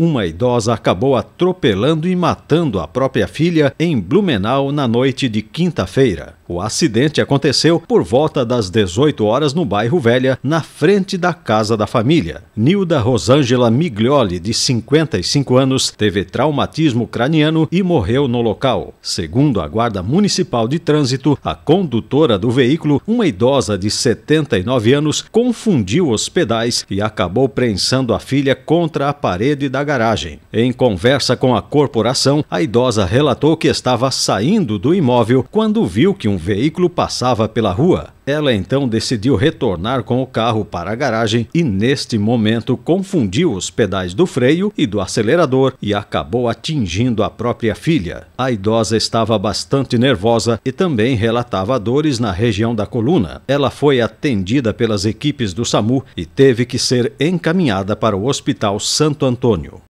Uma idosa acabou atropelando e matando a própria filha em Blumenau na noite de quinta-feira. O acidente aconteceu por volta das 18 horas no bairro Velha, na frente da casa da família. Nilda Rosângela Miglioli, de 55 anos, teve traumatismo craniano e morreu no local. Segundo a Guarda Municipal de Trânsito, a condutora do veículo, uma idosa de 79 anos, confundiu os pedais e acabou prensando a filha contra a parede da garagem. Em conversa com a corporação, a idosa relatou que estava saindo do imóvel quando viu que um veículo passava pela rua. Ela então decidiu retornar com o carro para a garagem e, neste momento, confundiu os pedais do freio e do acelerador e acabou atingindo a própria filha. A idosa estava bastante nervosa e também relatava dores na região da coluna. Ela foi atendida pelas equipes do SAMU e teve que ser encaminhada para o Hospital Santo Antônio.